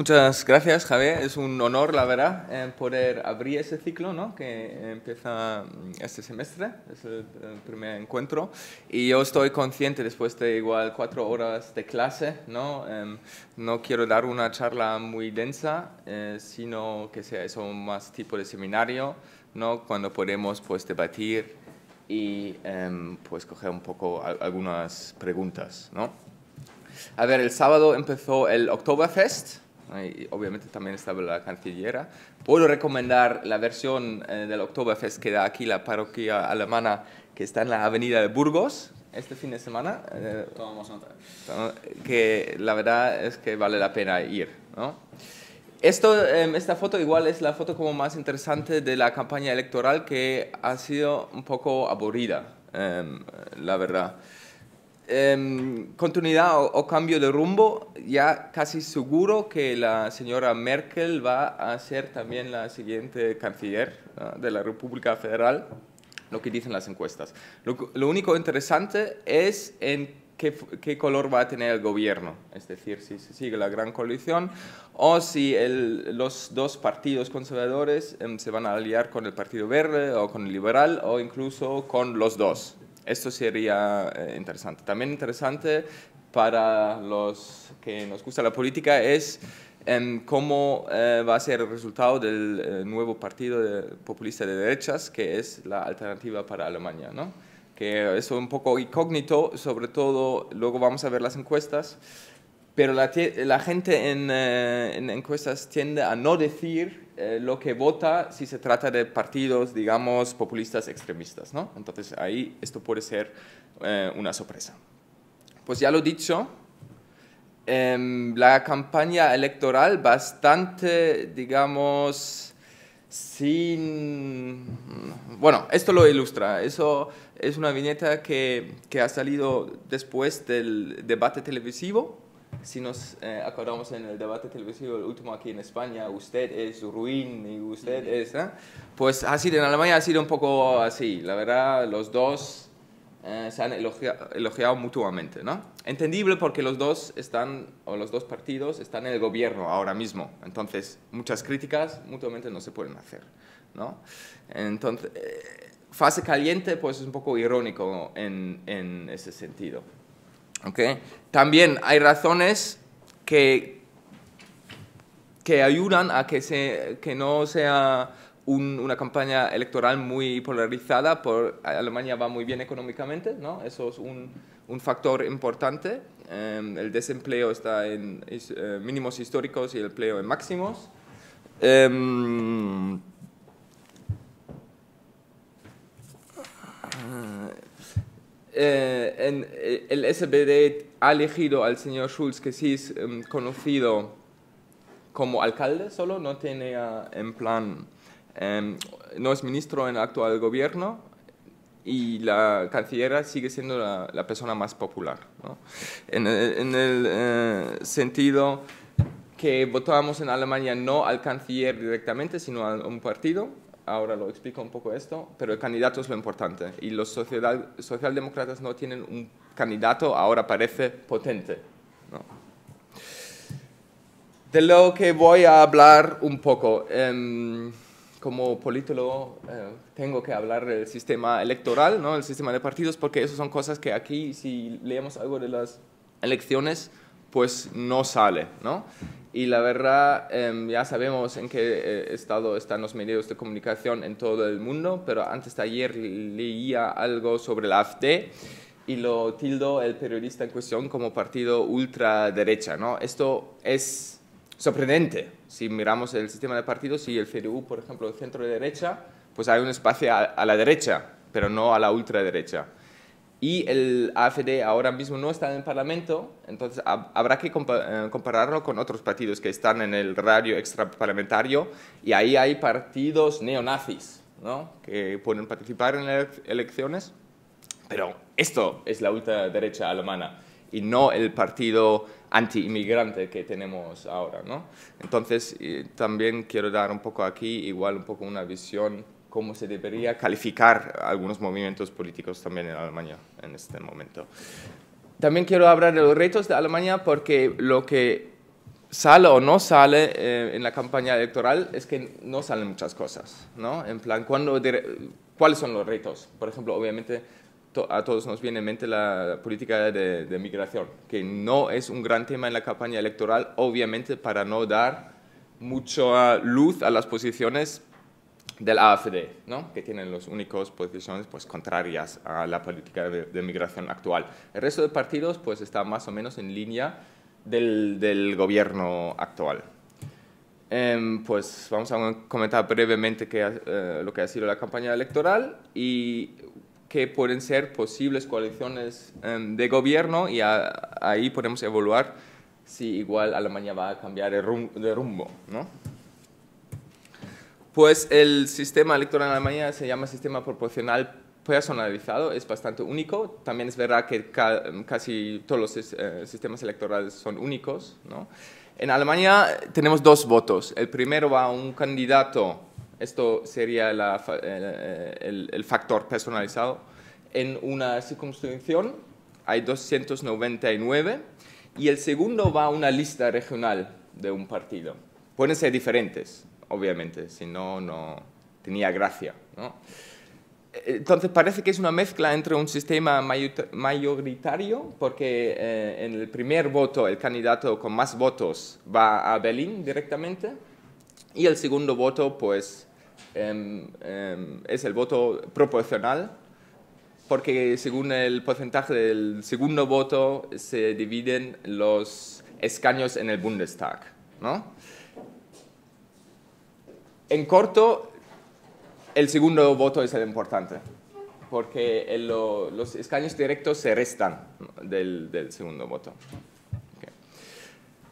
Muchas gracias, Javier. Es un honor, la verdad, eh, poder abrir ese ciclo ¿no? que eh, empieza mm, este semestre, es el, primer encuentro. Y yo estoy consciente, después de igual cuatro horas de clase, no, em, no quiero dar una charla muy densa, eh, sino que sea eso más tipo de seminario, ¿no? cuando podemos pues, debatir y em, pues, coger un poco algunas preguntas. ¿no? A ver, el sábado empezó el Oktoberfest obviamente también estaba la cancillera. Puedo recomendar la versión eh, del Oktoberfest que da aquí la parroquia alemana que está en la avenida de Burgos este fin de semana. Eh, que la verdad es que vale la pena ir, ¿no? Esto, em, esta foto igual es la foto como más interesante de la campaña electoral que ha sido un poco aburrida, em, la verdad. Em, continuidad o, cambio de rumbo, ya casi seguro que la señora Merkel va a ser también la siguiente canciller de la República Federal, lo que dicen las encuestas. Lo, único interesante es en qué, color va a tener el gobierno, es decir, si se sigue la gran coalición o si los dos partidos conservadores em, se van a aliar con el Partido Verde o con el Liberal o incluso con los dos. Esto sería eh, interesante. También interesante para los que nos gusta la política es en em, cómo eh, va a ser el resultado del eh, nuevo partido populista de derechas, que es la alternativa para Alemania, ¿no? que es un poco incógnito, sobre todo luego vamos a ver las encuestas pero la, la gente eh, en, encuestas tiende a no decir eh, lo que vota si se trata de partidos, digamos, populistas extremistas, ¿no? Entonces ahí esto puede ser eh, una sorpresa. Pues ya lo he dicho, em, la campaña electoral bastante, digamos, sin... Bueno, esto lo ilustra. Eso es una viñeta que, que ha salido después del debate televisivo si nos eh, acordamos en el debate televisivo el último aquí en España, usted es ruin y usted mm. es... ¿eh? Pues ha sido, en Alemania ha sido un poco así, la verdad, los dos eh, se han elogiado, mutuamente, ¿no? Entendible porque los dos están, o los dos partidos están en el gobierno ahora mismo, entonces muchas críticas mutuamente no se pueden hacer, ¿no? Entonces, fase caliente pues es un poco irónico en ese sentido. ¿Okay? También hay razones que, que ayudan a que, se, que no sea una campaña electoral muy polarizada. Por, Alemania va muy bien económicamente, ¿no? eso es un, factor importante. Em, el desempleo está en eh, mínimos históricos y el empleo en máximos. Em, Eh, eh, el SBD ha elegido al señor Schulz, que sí es em, conocido como alcalde solo, no tiene ah, en plan, em, no es ministro en el actual gobierno y la canciller sigue siendo la, persona más popular. En, en el eh, sentido que votábamos en Alemania no al canciller directamente, sino a un partido, ahora lo explico un poco esto, pero el candidato es lo importante y los socialdemócratas no tienen un candidato, ahora parece potente. De lo que voy a hablar un poco. Em, como político eh, tengo que hablar del sistema electoral, el sistema de partidos, porque esas son cosas que aquí, si leemos algo de las elecciones, pues no sale, Y la verdad, em, ya sabemos en qué eh, estado están los medios de comunicación en todo el mundo, pero antes de ayer leía algo sobre la AFD y lo tildo el periodista en cuestión como partido ultraderecha, ¿no? Esto es sorprendente. Si miramos el sistema de partidos y el CDU, por ejemplo, centro-derecha, de pues hay un espacio a la derecha, pero no a la ultraderecha. Y el AFD ahora mismo no está en el Parlamento, entonces habrá que eh, compararlo con otros partidos que están en el radio extraparlamentario y ahí hay partidos neonazis ¿no? que pueden participar en las elecciones. Pero esto es la ultraderecha alemana y no el partido anti-inmigrante que tenemos ahora, ¿no? Entonces, también quiero dar un poco aquí, igual un poco una visión cómo se debería calificar algunos movimientos políticos también en Alemania en este momento. También quiero hablar de los retos de Alemania porque lo que sale o no sale eh, en la campaña electoral es que no salen muchas cosas, ¿no? En plan, ¿cuáles son los retos? Por ejemplo, obviamente a todos nos viene en mente la política de, de, migración, que no es un gran tema en la campaña electoral, obviamente para no dar mucha luz a las posiciones del AFD, ¿no? que tienen las únicas posiciones pues, contrarias a la política de, migración actual. El resto de partidos pues, está más o menos en línea del, del gobierno actual. Em, pues vamos a comentar brevemente que, eh, lo que ha sido la campaña electoral y qué pueden ser posibles coaliciones em, de gobierno y ahí podemos evaluar si igual Alemania va a cambiar de, de rumbo. ¿no? Pues el sistema electoral en Alemania se llama sistema proporcional personalizado, es bastante único. También es verdad que casi todos los eh, sistemas electorales son únicos. En Alemania tenemos dos votos. El primero va a un candidato, esto sería eh, eh, el, factor personalizado, en una circunscripción, hay 299, y el segundo va a una lista regional de un partido. Pueden ser diferentes, obviamente, si no, no tenía gracia. ¿no? Entonces parece que es una mezcla entre un sistema mayoritario, porque eh, en el primer voto el candidato con más votos va a Berlín directamente, y el segundo voto pues em, em, es el voto proporcional, porque según el porcentaje del segundo voto se dividen los escaños en el Bundestag. ¿no? en corto, el segundo voto es el importante, porque los escaños directos se restan del, segundo voto.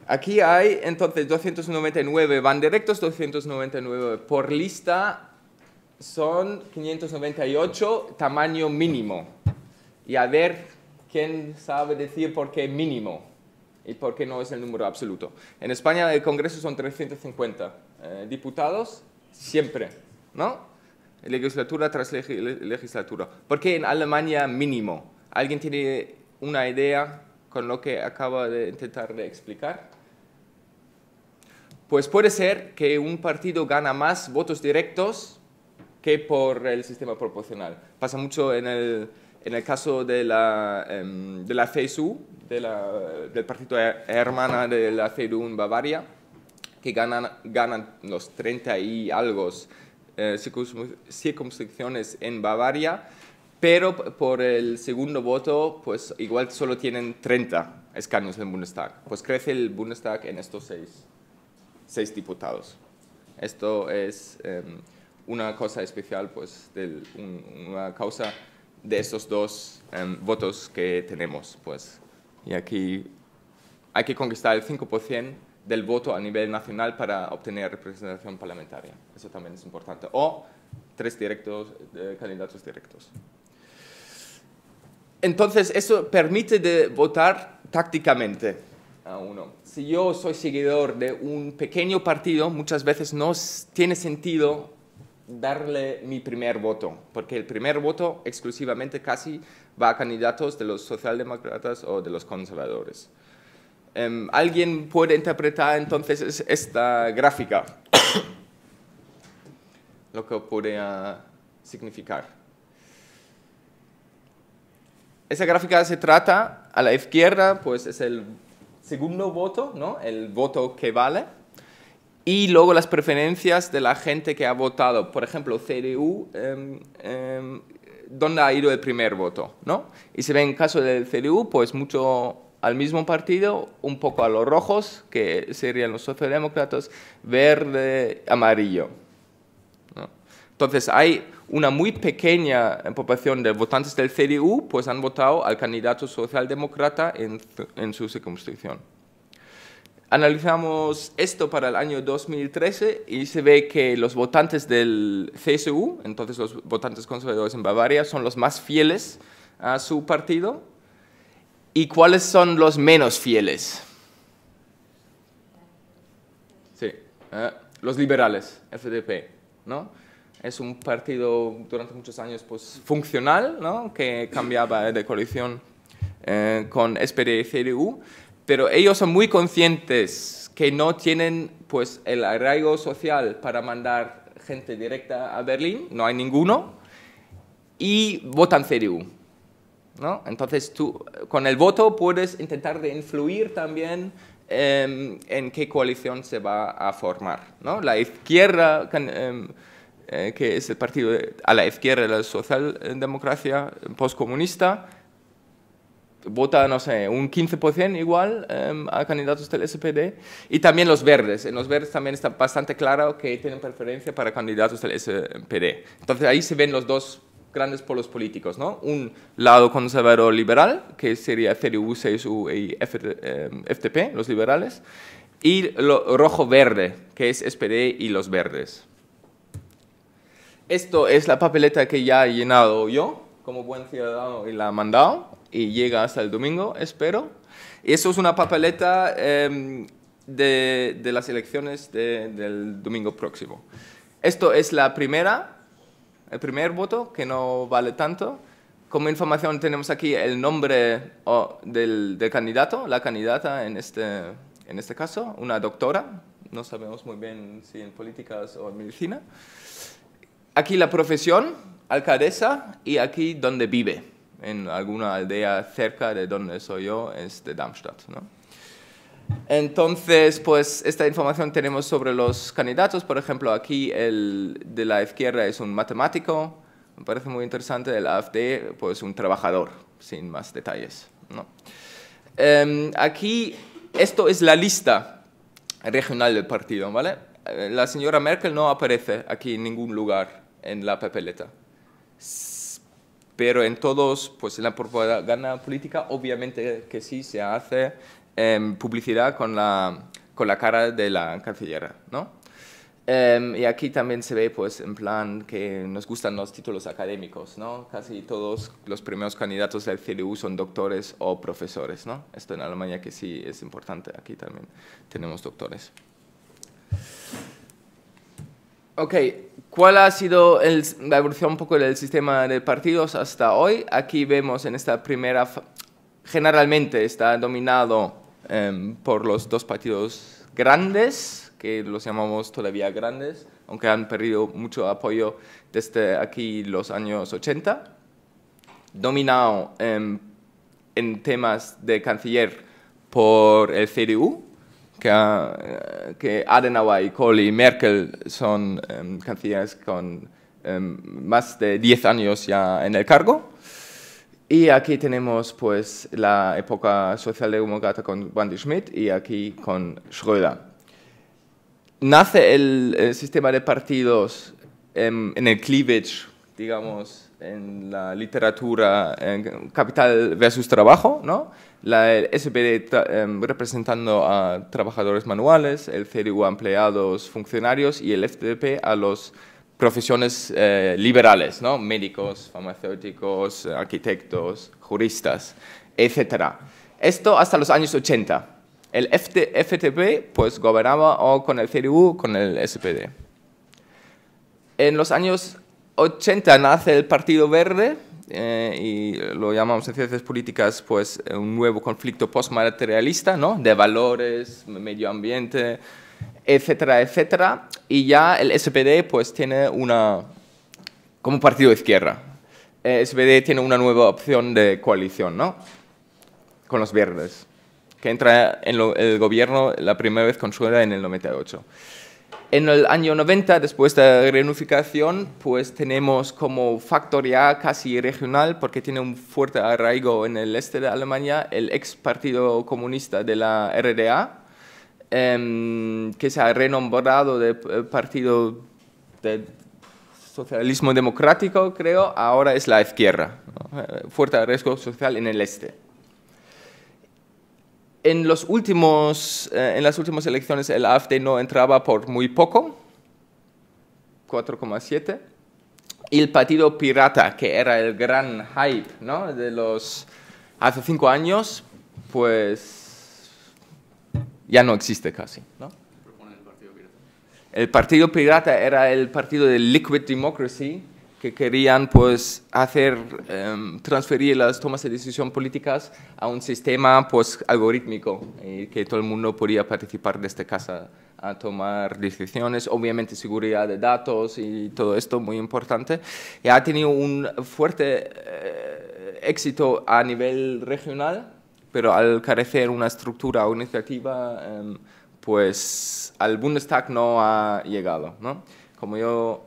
Aquí hay entonces 299 van directos, 299 por lista, son 598 tamaño mínimo. Y a ver quién sabe decir por qué mínimo y por qué no es el número absoluto. En España el Congreso son 350 eh, diputados siempre, ¿no? Legislatura tras legislatura. legislatura. qué en Alemania mínimo. ¿Alguien tiene una idea con lo que acaba de intentar explicar? Pues puede ser que un partido gana más votos directos que por el sistema proporcional. Pasa mucho en el, caso de la, em, de del partido hermana de la CDU en Bavaria que ganan, ganan los 30 y algo eh, en Bavaria, pero por el segundo voto, pues igual solo tienen 30 escaños en el Bundestag. Pues crece el Bundestag en estos seis, diputados. Esto es em, una cosa especial, pues una causa de estos dos em, votos que tenemos. Pues. Y aquí hay que conquistar el 5% del voto a nivel nacional para obtener representación parlamentaria. Eso también es importante. O tres directos, eh, candidatos directos. Entonces, eso permite votar tácticamente a uno. Si yo soy seguidor de un pequeño partido, muchas veces no tiene sentido darle mi primer voto, porque el primer voto exclusivamente casi va a candidatos de los socialdemócratas o de los conservadores. Em, ¿Alguien puede interpretar entonces esta gráfica? Lo que podría ah, significar. Esa gráfica se trata, a la izquierda, pues es el segundo voto, ¿no? El voto que vale. Y luego las preferencias de la gente que ha votado. Por ejemplo, CDU, em, em, ¿dónde ha ido el primer voto? ¿no? Y se ve en caso del CDU, pues mucho al mismo partido, un poco a los rojos, que serían los socialdemócratas, verde, amarillo. Entonces hay una muy pequeña población de votantes del CDU, pues han votado al candidato socialdemócrata en, su circunscripción. Analizamos esto para el año 2013 y se ve que los votantes del CSU, entonces los votantes conservadores en Bavaria, son los más fieles a su partido, ¿Y cuáles son los menos fieles? Sí, eh, los liberales, FDP, ¿no? Es un partido durante muchos años pues, funcional, ¿no? Que cambiaba eh, de coalición eh, con SPD y CDU, pero ellos son muy conscientes que no tienen pues, el arraigo social para mandar gente directa a Berlín, no hay ninguno, y votan CDU entonces tú con el voto puedes intentar de influir también em, en qué coalición se va a formar. La izquierda, em, eh, que es el partido a la izquierda de la socialdemocracia postcomunista, vota, no sé, un 15% igual em, a candidatos del SPD. Y también los verdes. En los verdes también está bastante claro que tienen preferencia para candidatos del SPD. Entonces ahí se ven los dos grandes polos políticos, ¿no? Un lado conservador liberal, que sería CDU, CSU y FTP, eh, los liberales, y lo rojo-verde, que es SPD y los verdes. Esto es la papeleta que ya he llenado yo, como buen ciudadano, y la he mandado, y llega hasta el domingo, espero. Y Eso es una papeleta em, de, las elecciones del domingo próximo. Esto es la primera el primer voto, que no vale tanto. Como información tenemos aquí el nombre del, candidato, la candidata en este, en este caso, una doctora, no sabemos muy bien si en políticas o en medicina. Aquí la profesión, alcaldesa, y aquí donde vive, en alguna aldea cerca de donde soy yo, es de Darmstadt. ¿no? Entonces, pues esta información tenemos sobre los candidatos. Por ejemplo, aquí el de la izquierda es un matemático, me parece muy interesante. El AFD, pues un trabajador, sin más detalles. Em, aquí, esto es la lista regional del partido, ¿vale? Eh, la señora Merkel no aparece aquí en ningún lugar en la papeleta. Pero en todos, pues en la propaganda política, obviamente que sí se hace Em, publicidad con la, con la cara de la cancillera, ¿no? Em, y aquí también se ve, pues, en plan que nos gustan los títulos académicos, Casi todos los primeros candidatos del CDU son doctores o profesores, ¿no? Esto en Alemania que sí es importante, aquí también tenemos doctores. Ok, ¿cuál ha sido la evolución un poco del sistema de partidos hasta hoy? Aquí vemos en esta primera, generalmente está dominado Em, por los dos partidos grandes, que los llamamos todavía grandes, aunque han perdido mucho apoyo desde aquí los años 80, dominado em, en temas de canciller por el CDU, que, eh, que Adenauer Kohl y Merkel son em, cancilleres con más de 10 años ya en el cargo, y aquí tenemos pues la época social de humogata con Wendy Schmidt y aquí con Schröder. Nace el, sistema de partidos en, el cleavage, digamos, en la literatura capital versus trabajo, ¿no? La, el SPD em, representando a trabajadores manuales, el CDU a empleados funcionarios y el FDP a los profesiones eh, liberales, ¿no? médicos, farmacéuticos, arquitectos, juristas, etc. Esto hasta los años 80. El FTP pues, gobernaba o con el CDU o con el SPD. En los años 80 nace el Partido Verde, eh, y lo llamamos en ciencias políticas pues un nuevo conflicto postmaterialista, ¿no? De valores, medio ambiente, etcétera, etcétera. Y ya el SPD pues tiene una... como partido de izquierda. El SPD tiene una nueva opción de coalición, ¿no? Con los verdes, que entra en el gobierno la primera vez con Suela en el 98. En el año 90, después de la reunificación, pues tenemos como factor ya casi regional, porque tiene un fuerte arraigo en el este de Alemania, el ex partido comunista de la RDA, Em, que se ha renombrado de eh, Partido de Socialismo Democrático, creo, ahora es la izquierda, eh, fuerte riesgo social en el este. En, los últimos, eh, en las últimas elecciones el AFD no entraba por muy poco, 4,7, y el Partido Pirata, que era el gran hype ¿no? de los hace cinco años, pues ya no existe casi. ¿no? el Partido Pirata? El Partido Pirata era el partido de Liquid Democracy, que querían pues, hacer, em, transferir las tomas de decisión políticas a un sistema pues, algorítmico, y que todo el mundo podía participar desde casa a tomar decisiones, obviamente seguridad de datos y todo esto muy importante. Y ha tenido un fuerte eh, éxito a nivel regional, pero al carecer una estructura o iniciativa, em, pues al Bundestag no ha llegado. ¿no? Como yo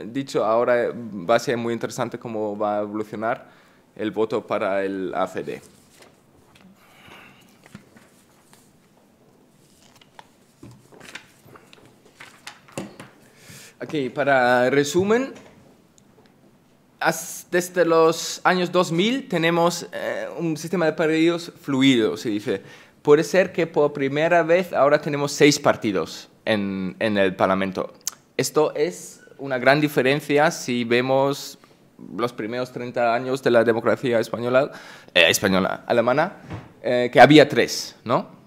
he eh, dicho, ahora va a ser muy interesante cómo va a evolucionar el voto para el AfD. Aquí, para resumen, desde los años 2000 tenemos eh, un sistema de partidos fluido, se dice. Puede ser que por primera vez ahora tenemos seis partidos en, el Parlamento. Esto es una gran diferencia si vemos los primeros 30 años de la democracia española, eh, española alemana, eh, que había tres, ¿no?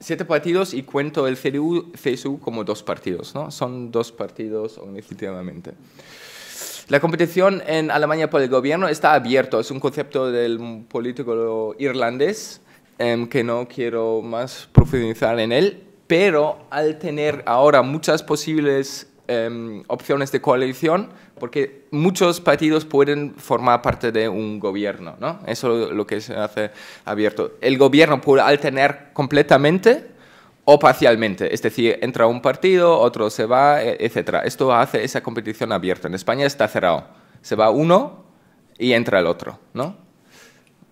Siete partidos y cuento el CDU, CSU como dos partidos, ¿no? Son dos partidos definitivamente. La competición en Alemania por el gobierno está abierto, es un concepto del político irlandés em, que no quiero más profundizar en él, pero al tener ahora muchas posibles em, opciones de coalición, porque muchos partidos pueden formar parte de un gobierno, ¿no? Eso es lo que se hace abierto. El gobierno puede tener completamente o parcialmente, es decir, entra un partido, otro se va, e, etc. Esto hace esa competición abierta. En España está cerrado. Se va uno y entra el otro, ¿no?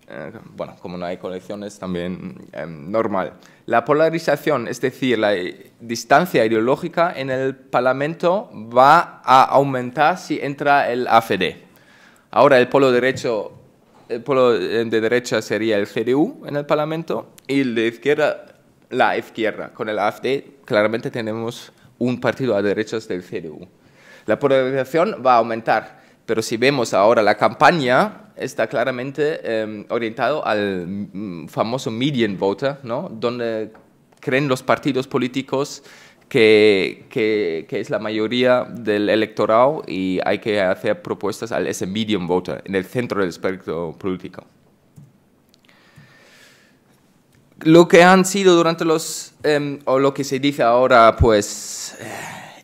Eh, bueno, como no hay colecciones, también em, normal. La polarización, es decir, la eh, distancia ideológica en el Parlamento va a aumentar si entra el AFD. Ahora el polo derecho, el polo eh, de derecha sería el CDU en el Parlamento y el de izquierda la izquierda. Con el AFD claramente tenemos un partido a derechas del CDU. La polarización va a aumentar, pero si vemos ahora la campaña está claramente em, orientado al mm, famoso median voter, ¿no? donde creen los partidos políticos que, es la mayoría del electorado y hay que hacer propuestas al ese medium voter, en el centro del espectro político lo que han sido durante los, em, o lo que se dice ahora, pues, eh,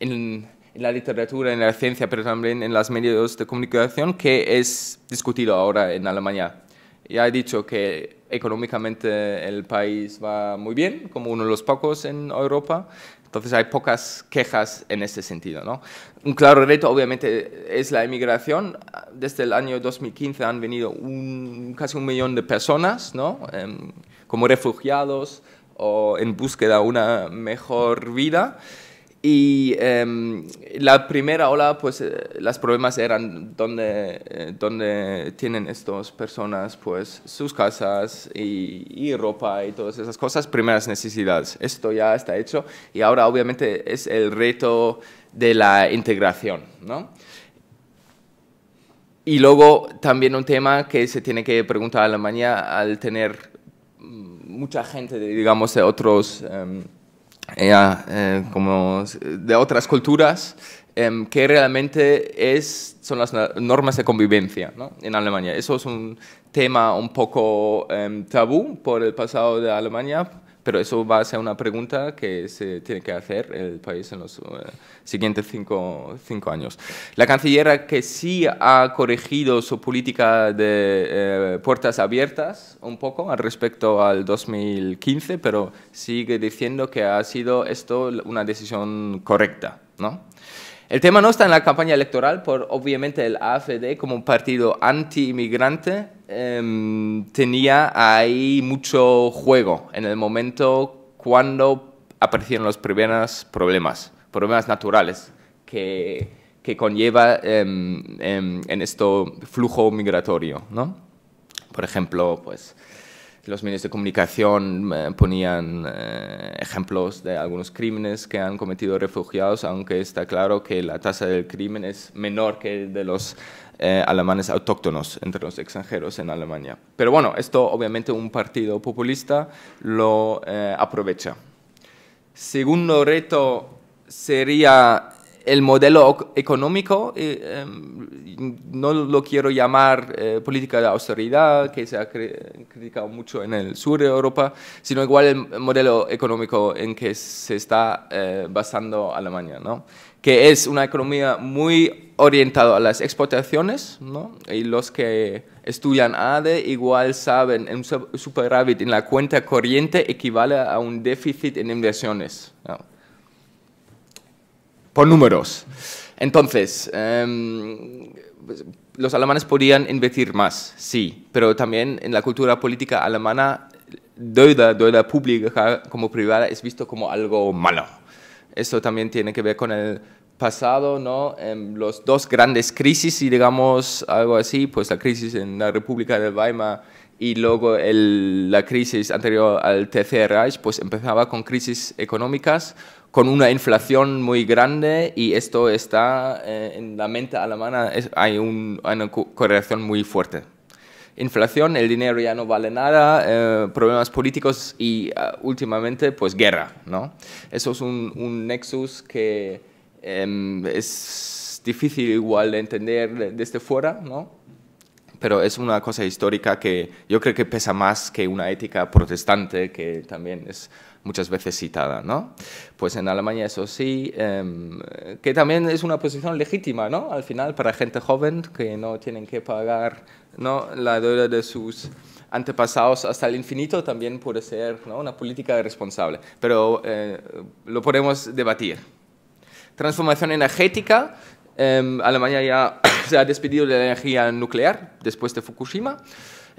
en, la literatura, en la ciencia, pero también en los medios de comunicación, que es discutido ahora en Alemania. Ya he dicho que económicamente el país va muy bien, como uno de los pocos en Europa, entonces hay pocas quejas en este sentido. ¿no? Un claro reto obviamente es la emigración. Desde el año 2015 han venido un, casi un millón de personas, ¿no? Em, como refugiados o en búsqueda de una mejor vida. Y em, la primera ola, pues eh, los problemas eran dónde eh, tienen estas personas, pues sus casas y, ropa y todas esas cosas, primeras necesidades. Esto ya está hecho y ahora obviamente es el reto de la integración, ¿no? Y luego también un tema que se tiene que preguntar a Alemania al tener mucha gente, de, digamos, de otros, em, eh, ah, eh, de otras culturas, em, que realmente son las normas de convivencia ¿no? en Alemania. Eso es un tema un poco em, tabú por el pasado de Alemania, pero eso va a ser una pregunta que se tiene que hacer el país en los eh, siguientes cinco, años. La canciller que sí ha corregido su política de eh, puertas abiertas un poco al respecto al 2015, pero sigue diciendo que ha sido esto una decisión correcta, ¿no? El tema no está en la campaña electoral, por obviamente el AFD como un partido anti-inmigrante em, tenía ahí mucho juego en el momento cuando aparecieron los primeros problemas, problemas naturales que, conlleva em, em, en, en este flujo migratorio, ¿no? Por ejemplo, pues los medios de comunicación eh, ponían eh, ejemplos de algunos crímenes que han cometido refugiados, aunque está claro que la tasa del crimen es menor que de los eh, alemanes autóctonos entre los extranjeros en Alemania. Pero bueno, esto obviamente un partido populista lo aprovecha. Segundo reto sería el modelo económico, eh, em, no lo quiero llamar eh, política de austeridad, que se ha criticado mucho en el sur de Europa, sino igual el modelo económico en que se está eh, basando Alemania, ¿no? que es una economía muy orientada a las exportaciones, ¿no? y los que estudian ADE igual saben, un superávit en la cuenta corriente equivale a un déficit en inversiones por números. Entonces, em, los alemanes podían invertir más, sí, pero también en la cultura política alemana, deuda, deuda pública como privada es visto como algo malo. Esto también tiene que ver con el pasado, ¿no? En em, los dos grandes crisis, y digamos algo así, pues la crisis en la República de Weimar y luego la crisis anterior al Tercer pues empezaba con crisis económicas, con una inflación muy grande y esto está eh, en la mente alemana, hay, hay, una correlación muy fuerte. Inflación, el dinero ya no vale nada, eh, problemas políticos y eh, últimamente pues guerra, ¿no? Eso es un, nexus que em, es difícil igual de entender desde fuera, ¿no? pero es una cosa histórica que yo creo que pesa más que una ética protestante que también es muchas veces citada, ¿no? Pues en Alemania eso sí, em, que también es una posición legítima, ¿no? Al final para gente joven que no tienen que pagar ¿no? la deuda de sus antepasados hasta el infinito también puede ser una política responsable, pero eh, lo podemos debatir. Transformación energética, em, Alemania ya se ha despedido de la energía nuclear después de Fukushima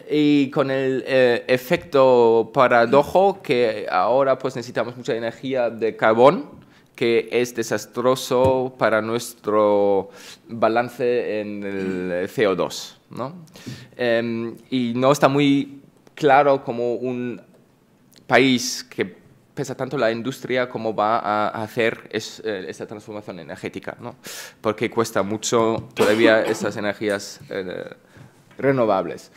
y con el eh, efecto paradojo que ahora pues necesitamos mucha energía de carbón que es desastroso para nuestro balance en el CO2. Em, y no está muy claro como un país que pesa tanto la industria como va a hacer eh, esa esta transformación energética, ¿no? porque cuesta mucho todavía estas energías eh, renovables.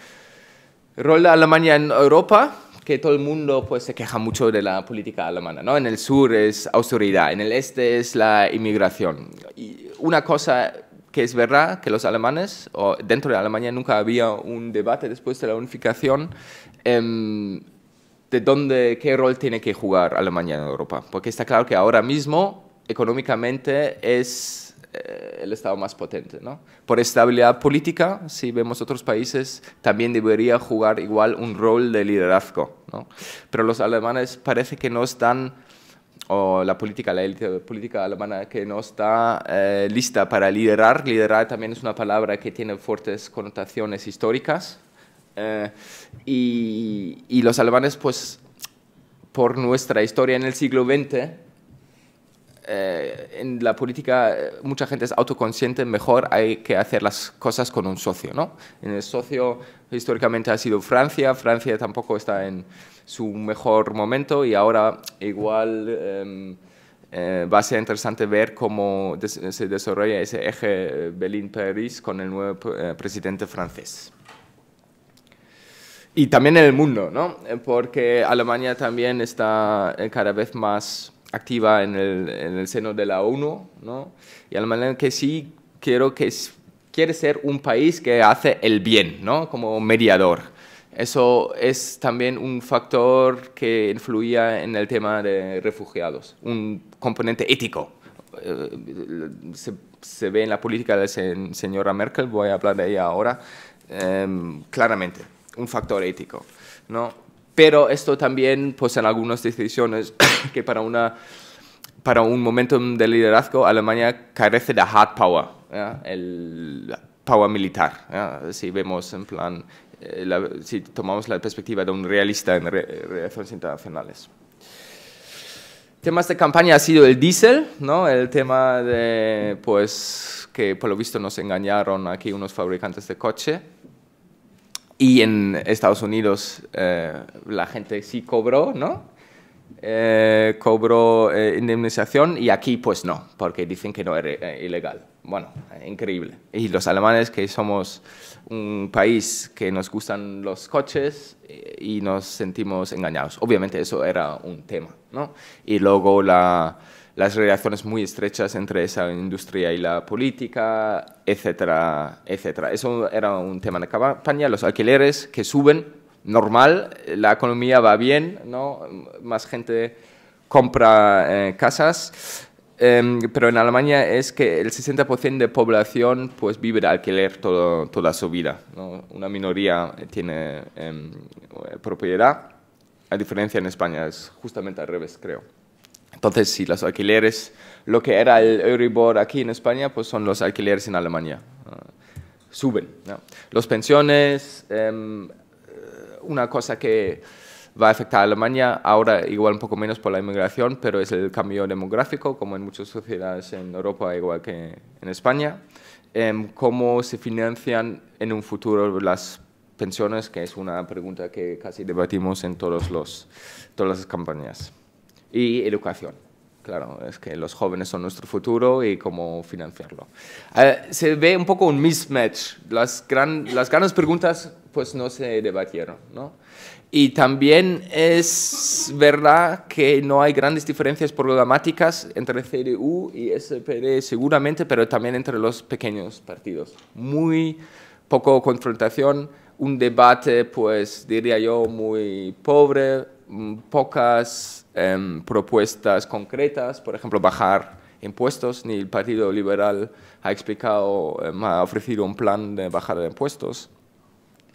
Rol de Alemania en Europa, que todo el mundo pues, se queja mucho de la política alemana. ¿no? En el sur es austeridad, en el este es la inmigración. Y una cosa que es verdad que los alemanes, o dentro de Alemania nunca había un debate después de la unificación, em, de dónde, qué rol tiene que jugar Alemania en Europa. Porque está claro que ahora mismo, económicamente, es eh, el Estado más potente. ¿no? Por estabilidad política, si vemos otros países, también debería jugar igual un rol de liderazgo. ¿no? Pero los alemanes parece que no están o la política, la élite política alemana que no está eh, lista para liderar. Liderar también es una palabra que tiene fuertes connotaciones históricas, eh, y, los alemanes, pues, por nuestra historia en el siglo XX, eh, en la política eh, mucha gente es autoconsciente, mejor hay que hacer las cosas con un socio, ¿no? En el socio históricamente ha sido Francia, Francia tampoco está en su mejor momento y ahora igual... Em, va a ser interesante ver cómo se desarrolla ese eje Berlín-París con el nuevo presidente francés y también en el mundo, ¿no? Eh, porque Alemania también está eh, cada vez más activa en el, en el seno de la ONU, ¿no? Y Alemania que sí quiero que quiere ser un país que hace el bien, ¿no? Como mediador. Eso es también un factor que influía en el tema de refugiados, un componente ético. Eh, se, ve en la política de señora Merkel, voy a hablar de ella ahora, em, claramente un factor ético, ¿no? Pero esto también, pues en algunas decisiones que para, una, para un momento de liderazgo, Alemania carece de hard power, el power militar. Si vemos en plan, eh, si tomamos la perspectiva de un realista en relaciones internacionales. Temas de campaña ha sido el diésel, ¿no? El tema de, pues, que por lo visto nos engañaron aquí unos fabricantes de coche, y en Estados Unidos eh, la gente sí cobró, ¿no? Eh, cobró eh, indemnización y aquí pues no, porque dicen que no era ilegal. Bueno, increíble. Y los alemanes que somos un país que nos gustan los coches y nos sentimos engañados. Obviamente eso era un tema, ¿no? Y luego la las relaciones muy estrechas entre esa industria y la política, etcétera, etcétera. Eso era un tema de campaña, los alquileres que suben, normal, la economía va bien, ¿no? más gente compra eh, casas, em, pero en Alemania es que el 60% de población pues, vive de alquiler toda su vida. Una minoría tiene em, propiedad, a diferencia en España, es justamente al revés, creo. Entonces, si los alquileres, lo que era el Euribor aquí en España, pues son los alquileres en Alemania. Ah, suben. ¿no? Los pensiones, em, eh, una cosa que va a afectar a Alemania, ahora igual un poco menos por la inmigración, pero es el cambio demográfico, como en muchas sociedades en Europa, igual que en España. Em, ¿Cómo se financian en un futuro las pensiones? Que es una pregunta que casi debatimos en todos todas las campañas y educación. Claro, es que los jóvenes son nuestro futuro y cómo financiarlo. Eh, se ve un poco un mismatch. Las, gran, las grandes preguntas pues no se debatieron. ¿no? Y también es verdad que no hay grandes diferencias programáticas entre CDU y SPD seguramente, pero también entre los pequeños partidos. Muy poco confrontación, un debate, pues diría yo, muy pobre, Mm, pocas em, propuestas concretas, por ejemplo, bajar impuestos, ni el Partido Liberal ha explicado, em, ha ofrecido un plan de bajar impuestos.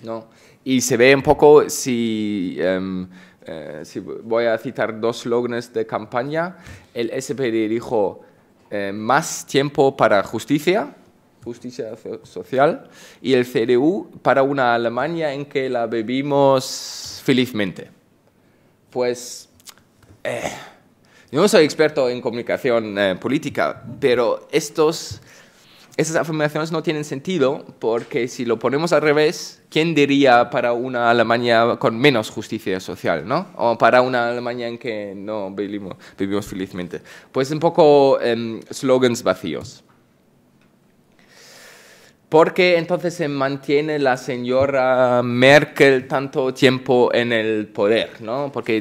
¿no? Y se ve un poco si, em, eh, si voy a citar dos slogans de campaña, el SPD dijo eh, más tiempo para justicia, justicia social, y el CDU para una Alemania en que la vivimos felizmente pues... Eh, yo no soy experto en comunicación eh, política, pero estos, estas afirmaciones no tienen sentido porque si lo ponemos al revés, ¿quién diría para una Alemania con menos justicia social, ¿no? O para una Alemania en que no vivimos, vivimos felizmente. Pues un poco em, slogans vacíos. ¿Por qué entonces se mantiene la señora Merkel tanto tiempo en el poder? ¿no? Porque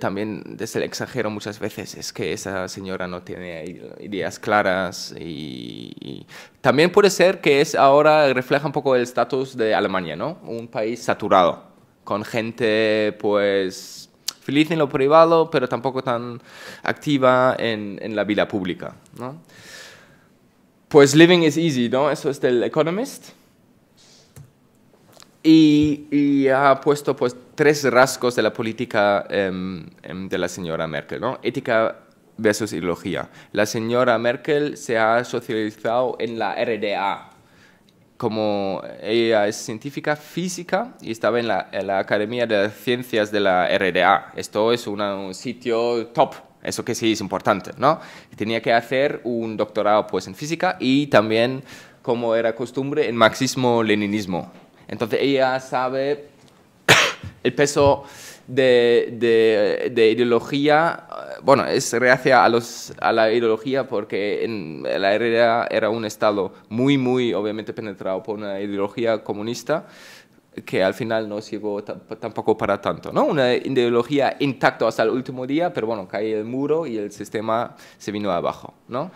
también desde el exagero muchas veces es que esa señora no tiene ideas claras y, también puede ser que es ahora refleja un poco el estatus de Alemania, ¿no? un país saturado, con gente pues feliz en lo privado, pero tampoco tan activa en, en la vida pública. ¿no? pues living is easy, ¿no? Eso es del Economist. Y, ha puesto pues tres rasgos de la política em, em, de la señora Merkel, ¿no? Ética versus ideología. La señora Merkel se ha socializado en la RDA, como ella es científica física y estaba en la, Academia de Ciencias de la RDA. Esto es un sitio top eso que sí es importante, ¿no? Tenía que hacer un doctorado pues en física y también, como era costumbre, en marxismo-leninismo. Entonces ella sabe el peso de, de, ideología, eh, bueno, es reacia a, los, a la ideología porque en la era era un estado muy, muy obviamente penetrado por una ideología comunista que al final no llegó tampoco para tanto, ¿no? Una ideología intacta hasta el último día, pero bueno, cae el muro y el sistema se vino abajo, ¿no?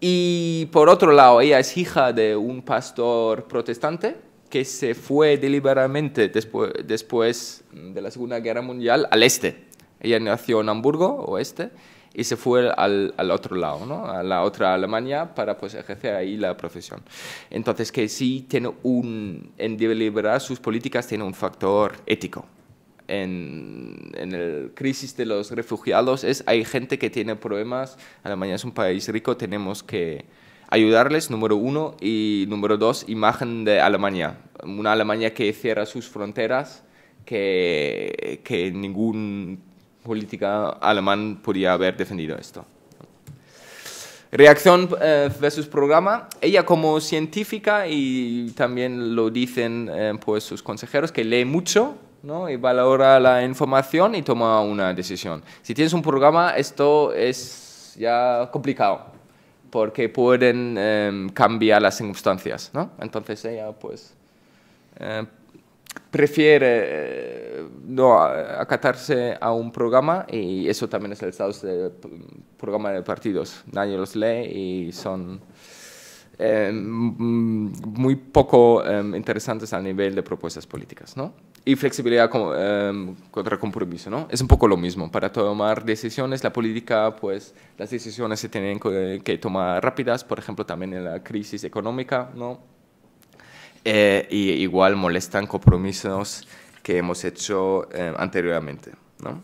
Y por otro lado, ella es hija de un pastor protestante que se fue deliberadamente después, después de la Segunda Guerra Mundial al este. Ella nació en Hamburgo, oeste, y se fue al, al otro lado, ¿no? a la otra Alemania para pues, ejercer ahí la profesión. Entonces que sí tiene un, en deliberar sus políticas tiene un factor ético. En, en el crisis de los refugiados es, hay gente que tiene problemas, Alemania es un país rico, tenemos que ayudarles, número uno, y número dos, imagen de Alemania, una Alemania que cierra sus fronteras, que, que ningún política alemán podría haber defendido esto. Reacción eh, versus programa. Ella como científica, y también lo dicen eh, pues sus consejeros, que lee mucho ¿no? y valora la información y toma una decisión. Si tienes un programa, esto es ya complicado, porque pueden eh, cambiar las circunstancias. ¿no? Entonces ella pues prefiere eh, no, acatarse a un programa y eso también es el estado de programa de partidos. Nadie los lee y son eh, mm, muy poco em, interesantes a nivel de propuestas políticas. ¿no? Y flexibilidad em, contra compromiso. ¿no? Es un poco lo mismo. Para tomar decisiones, la política, pues las decisiones se tienen que tomar rápidas, por ejemplo, también en la crisis económica. ¿no? Eh, y igual molestan compromisos que hemos hecho eh, anteriormente. ¿no?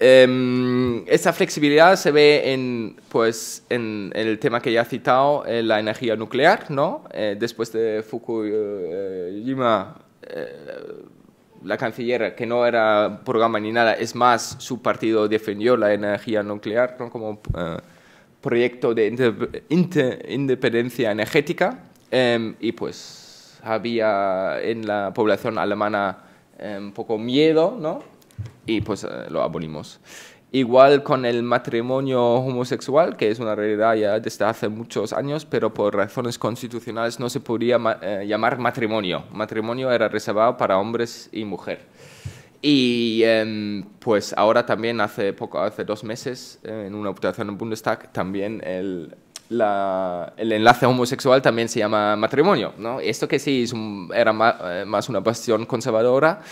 Em, esta flexibilidad se ve en, pues, en el tema que ya he citado, eh, la energía nuclear. después de Fukuyama, la canciller, que no era programa ni nada, es más, su partido defendió la energía nuclear como proyecto de independencia energética. Em, y pues había en la población alemana eh, un poco miedo, ¿no? Y pues eh, lo abolimos. Igual con el matrimonio homosexual, que es una realidad ya desde hace muchos años, pero por razones constitucionales no se podía eh, llamar matrimonio. Matrimonio era reservado para hombres y mujer. Y em, pues ahora también hace poco, hace dos meses, en una votación en Bundestag, también el el enlace homosexual también se llama matrimonio, ¿no? Esto que sí era eh, más una pasión conservadora,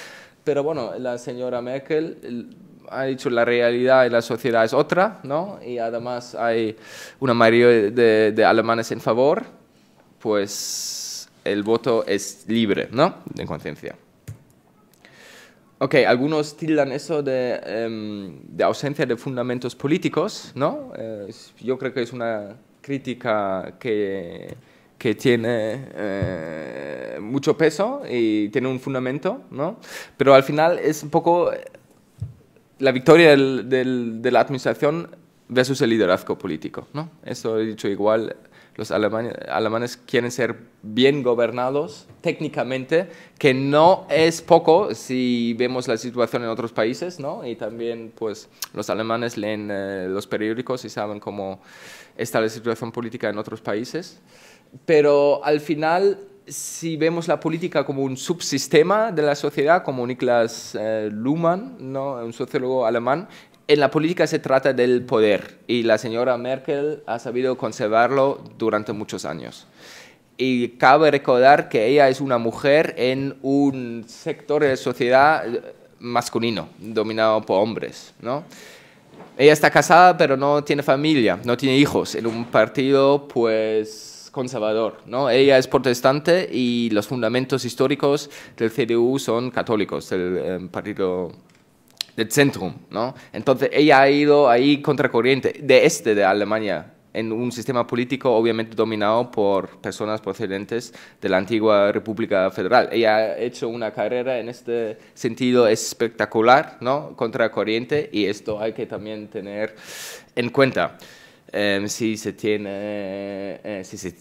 pero bueno, la señora Merkel ha dicho la realidad de la sociedad es otra, ¿no? Y además hay una mayoría de, alemanes en favor, pues el voto es libre, ¿no? En conciencia. Ok, algunos tildan eso de, em, ausencia de fundamentos políticos, ¿no? Eh, yo creo que es una crítica que, que tiene eh, mucho peso y tiene un fundamento, ¿no? Pero al final es un poco eh, la victoria de la administración versus el liderazgo político, ¿no? Eso he dicho igual los alemanes, quieren ser bien gobernados técnicamente, que no es poco si vemos la situación en otros países, ¿no? Y también, pues, los alemanes leen eh, los periódicos y saben cómo está la situación política en otros países. Pero al final, si vemos la política como un subsistema de la sociedad, como Niklas eh, Luhmann, ¿no? un sociólogo alemán, en la política se trata del poder y la señora Merkel ha sabido conservarlo durante muchos años. Y cabe recordar que ella es una mujer en un sector de la sociedad eh, masculino, dominado por hombres, ¿no? Ella está casada, pero no tiene familia, no tiene hijos, en un partido, pues, conservador, ¿no? Ella es protestante y los fundamentos históricos del CDU son católicos, del eh, partido del centro, ¿no? Entonces ella ha ido ahí contracorriente, de este de Alemania, en un sistema político obviamente dominado por personas procedentes de la antigua República Federal. Ella ha hecho una carrera en este sentido espectacular, ¿no? Contracorriente, y esto hay que también tener en cuenta. Em, si se tiene, eh, si se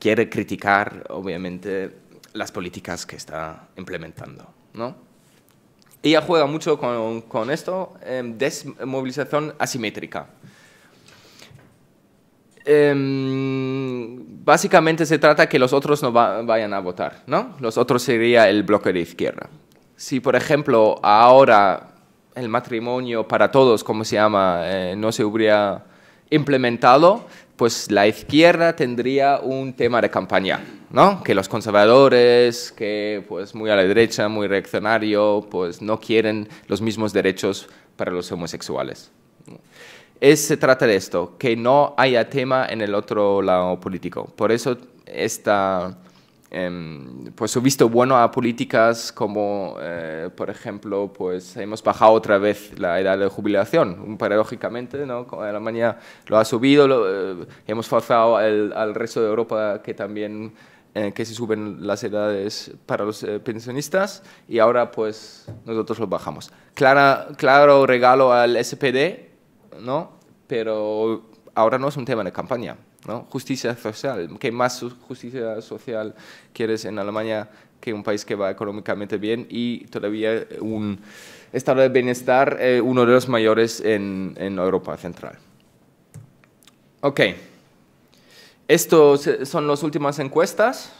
quiere criticar, obviamente, las políticas que está implementando, ¿no? ella juega mucho con, esto, em, desmovilización asimétrica. Em, básicamente se trata que los otros no vayan a votar, ¿no? Los otros sería el bloque de izquierda. Si, por ejemplo, ahora el matrimonio para todos, como se llama, eh, no se hubiera implementado, pues la izquierda tendría un tema de campaña, ¿no? Que los conservadores, que pues muy a la derecha, muy reaccionario, pues no quieren los mismos derechos para los homosexuales. se trata de esto, que no haya tema en el otro lado político. Por eso esta Em, pues he visto bueno a políticas como, eh, por ejemplo, pues hemos bajado otra vez la edad de jubilación, paradójicamente, ¿no? Alemania lo ha subido, eh, hemos forzado al resto de Europa que también eh, que se suben las edades para los pensionistas y ahora pues nosotros lo bajamos. claro regalo al SPD, ¿no? Pero ahora no es un tema de campaña. Justicia social. ¿Qué más justicia social quieres en Alemania que un país que va económicamente bien y todavía un estado de bienestar eh, uno de los mayores en, Europa Central? Ok. estas eh, son las últimas encuestas.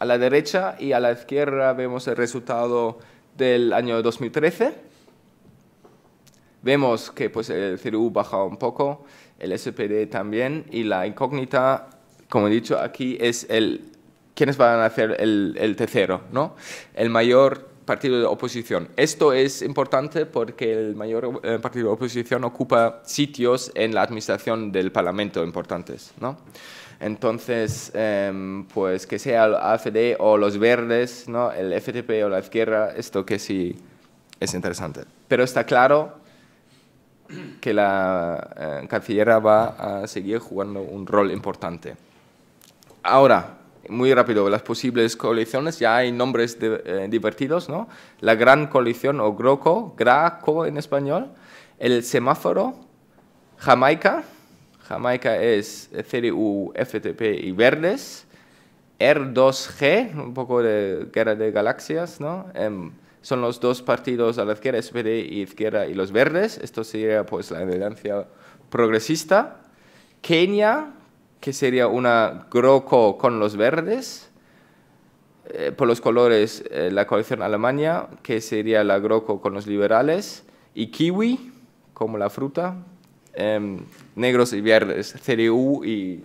A la derecha y a la izquierda vemos el resultado del año 2013. Vemos que pues, el CDU baja un poco, el SPD también, y la incógnita, como he dicho aquí, es el quiénes van a hacer el, tercero, ¿no? El mayor partido de oposición. Esto es importante porque el mayor eh, partido de oposición ocupa sitios en la administración del Parlamento importantes. ¿no? Entonces, em, pues que sea el AFD o los verdes, ¿no? el FTP o la izquierda, esto que sí es interesante. Pero está claro que la eh, canciller va a seguir jugando un rol importante. Ahora, muy rápido, las posibles coaliciones, ya hay nombres eh, divertidos, ¿no? La Gran Coalición o GROCO, GRACO en español, el semáforo, Jamaica, Jamaica es CDU, FTP y Verdes, R2G, un poco de guerra de galaxias, ¿no? Em, son los dos partidos a la izquierda, SPD y Izquierda y los Verdes. Esto sería pues la evidencia progresista. Kenia, que sería una GROCO con los Verdes. Eh, por los colores, eh, la coalición Alemania, que sería la GROCO con los liberales. Y Kiwi, como la fruta. Em, negros y verdes, CDU y,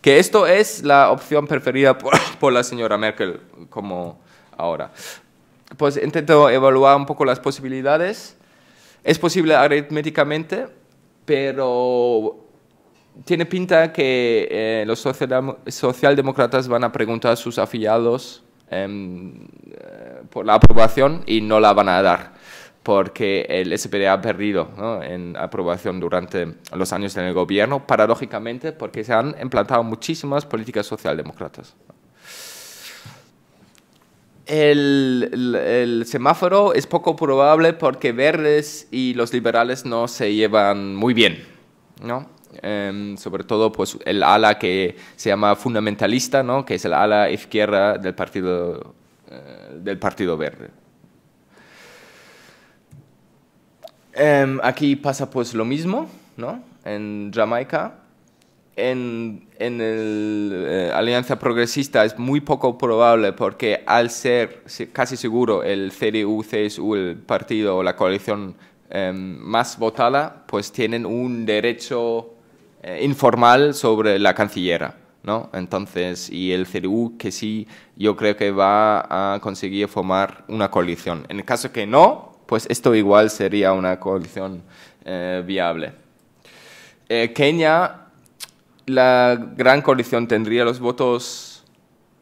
que esto es la opción preferida por, por, la señora Merkel como ahora pues intento evaluar un poco las posibilidades. Es posible aritméticamente, pero tiene pinta que eh, los socialdemócratas van a preguntar a sus afiliados em, eh, por la aprobación y no la van a dar, porque el SPD ha perdido en aprobación durante los años en el gobierno, paradójicamente, porque se han implantado muchísimas políticas socialdemócratas el, semáforo es poco probable porque verdes y los liberales no se llevan muy bien, em, sobre todo pues el ala que se llama fundamentalista, Que es el ala izquierda del partido, eh, del partido Verde. Em, aquí pasa pues lo mismo, En Jamaica en, en el, eh, Alianza Progresista es muy poco probable porque al ser casi seguro el CDU, CSU, el partido o la coalición em, más votada, pues tienen un derecho eh, informal sobre la cancillera. ¿no? Entonces, y el CDU que sí, yo creo que va a conseguir formar una coalición. En el caso que no, pues esto igual sería una coalición eh, viable. Kenia la gran coalición tendría los votos,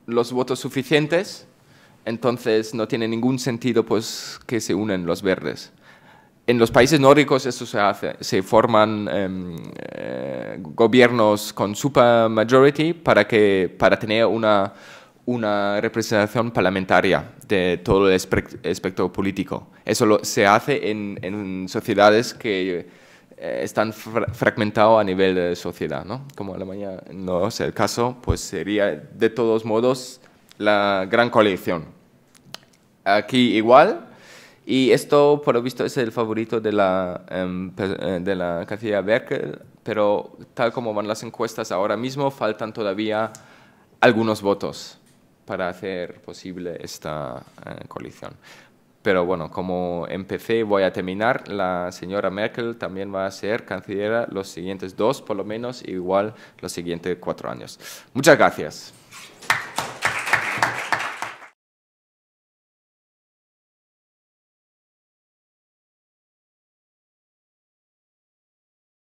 los votos suficientes, entonces no tiene ningún sentido pues, que se unen los verdes. En los países nórdicos eso se hace, se forman em, eh, gobiernos con supermajority para, que, para tener una, representación parlamentaria de todo el espectro político. Eso se hace en sociedades que eh, están fragmentados a nivel de sociedad, ¿no? Como Alemania no es el caso, pues sería de todos modos la gran coalición. Aquí igual, y esto por lo visto es el favorito de la, em, eh, de la canciller Merkel, pero tal como van las encuestas ahora mismo, faltan todavía algunos votos para hacer posible esta eh, coalición. Pero bueno, como empecé, voy a terminar. La señora Merkel también va a ser cancillera los siguientes dos, por lo menos, igual los siguientes cuatro años. Muchas gracias.